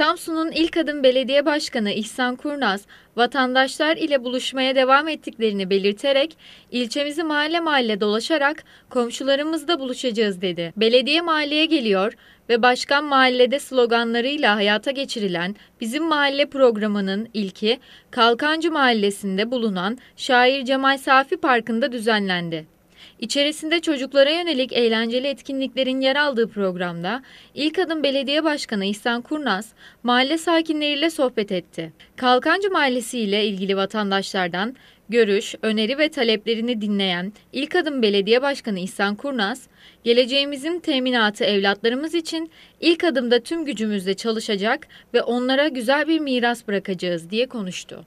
Samsun'un ilk adım belediye başkanı İhsan Kurnaz, vatandaşlar ile buluşmaya devam ettiklerini belirterek, ilçemizi mahalle mahalle dolaşarak komşularımızla buluşacağız dedi. Belediye mahalleye geliyor ve başkan mahallede sloganlarıyla hayata geçirilen Bizim Mahalle programının ilki Kalkancı Mahallesi'nde bulunan Şair Cemal Safi Parkı'nda düzenlendi. İçerisinde çocuklara yönelik eğlenceli etkinliklerin yer aldığı programda İlk Adım Belediye Başkanı İhsan Kurnaz mahalle sakinleriyle sohbet etti. Kalkancı Mahallesi ile ilgili vatandaşlardan görüş, öneri ve taleplerini dinleyen İlk Adım Belediye Başkanı İhsan Kurnaz, geleceğimizin teminatı evlatlarımız için ilk adımda tüm gücümüzle çalışacak ve onlara güzel bir miras bırakacağız diye konuştu.